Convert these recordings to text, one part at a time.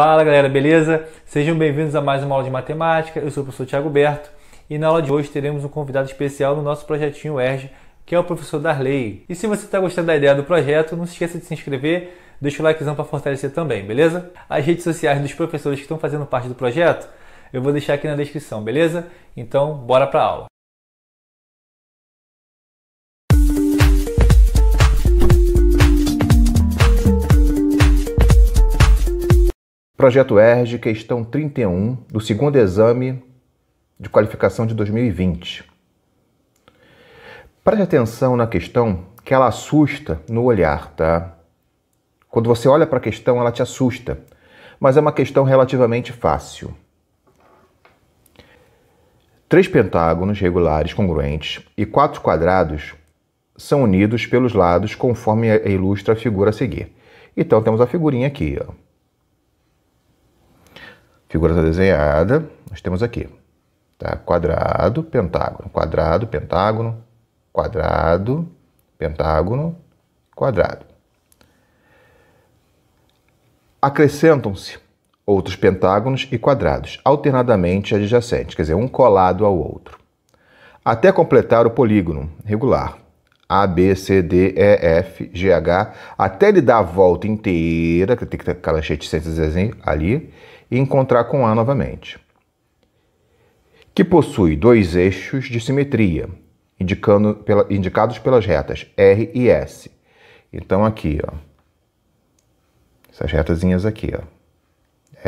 Fala galera, beleza? Sejam bem-vindos a mais uma aula de matemática. Eu sou o professor Tiago Berto e na aula de hoje teremos um convidado especial no nosso projetinho ERG, que é o professor Darley. E se você está gostando da ideia do projeto, não se esqueça de se inscrever, deixa o likezão para fortalecer também, beleza? As redes sociais dos professores que estão fazendo parte do projeto eu vou deixar aqui na descrição, beleza? Então, bora para a aula. Projeto ERG, questão 31 do segundo exame de qualificação de 2020. Preste atenção na questão que ela assusta no olhar, tá? Quando você olha para a questão, ela te assusta, mas é uma questão relativamente fácil. Três pentágonos regulares congruentes e quatro quadrados são unidos pelos lados conforme ilustra a figura a seguir. Então temos a figurinha aqui, ó. Figura está desenhada, nós temos aqui, tá? Quadrado, pentágono, quadrado, pentágono, quadrado, pentágono, quadrado. Acrescentam-se outros pentágonos e quadrados, alternadamente adjacentes, quer dizer, um colado ao outro, até completar o polígono regular A, B, C, D, E, F, G, H, até ele dar a volta inteira, que tem que ter aquela cheia de ali, e encontrar com A novamente, que possui dois eixos de simetria, pela, indicados pelas retas R e S. Então aqui, ó, essas retazinhas aqui, ó,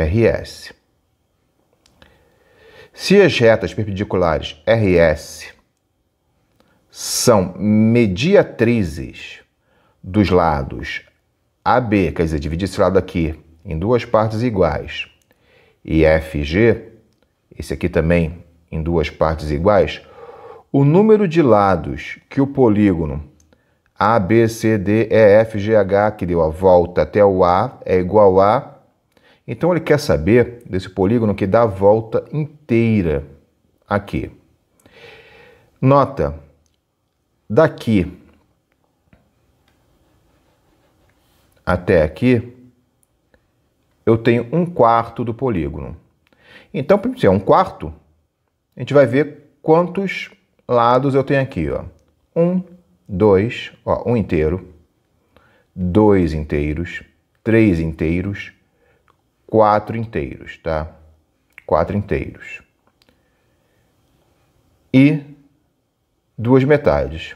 R e S. Se as retas perpendiculares RS são mediatrizes dos lados AB, quer dizer, dividir esse lado aqui em duas partes iguais, e FG, esse aqui também em duas partes iguais, o número de lados que o polígono A, B, C, D, E, F, G, H, que deu a volta até o A, é igual a. Então ele quer saber desse polígono que dá a volta inteira aqui. Nota, daqui até aqui, eu tenho um quarto do polígono. Então, para ser é um quarto, a gente vai ver quantos lados eu tenho aqui. Ó. Um, dois, ó, um inteiro, dois inteiros, três inteiros, quatro inteiros, tá? Quatro inteiros. E duas metades.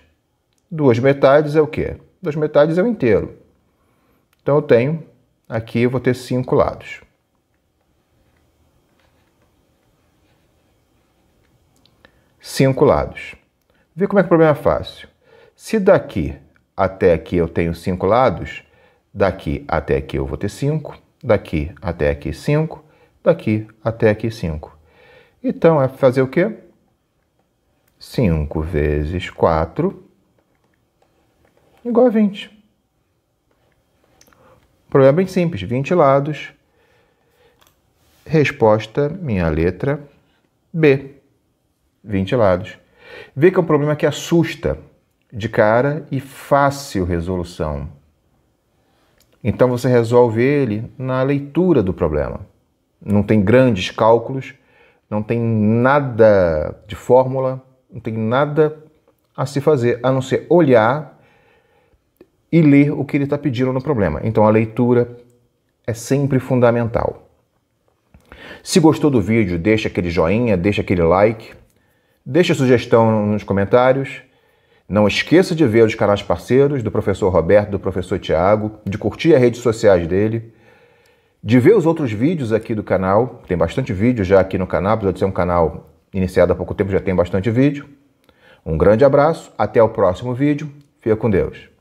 Duas metades é o quê? Duas metades é o inteiro. Então eu tenho Aqui eu vou ter cinco lados. Cinco lados. Vê como é que o problema é fácil. Se daqui até aqui eu tenho cinco lados, daqui até aqui eu vou ter cinco, daqui até aqui cinco, daqui até aqui cinco. Então é fazer o quê? 5 vezes 4 igual a 20. Problema bem simples, lados. Resposta, minha letra B, lados. Vê que é um problema que assusta de cara e fácil resolução. Então você resolve ele na leitura do problema. Não tem grandes cálculos, não tem nada de fórmula, não tem nada a se fazer, a não ser olhar e ler o que ele está pedindo no problema. Então a leitura é sempre fundamental. Se gostou do vídeo, deixa aquele joinha, deixa aquele like, deixa sugestão nos comentários. Não esqueça de ver os canais parceiros do professor Roberto, do professor Tiago, de curtir as redes sociais dele, de ver os outros vídeos aqui do canal. Tem bastante vídeo já aqui no canal, apesar de ser um canal iniciado há pouco tempo, já tem bastante vídeo. Um grande abraço, até o próximo vídeo. Fica com Deus.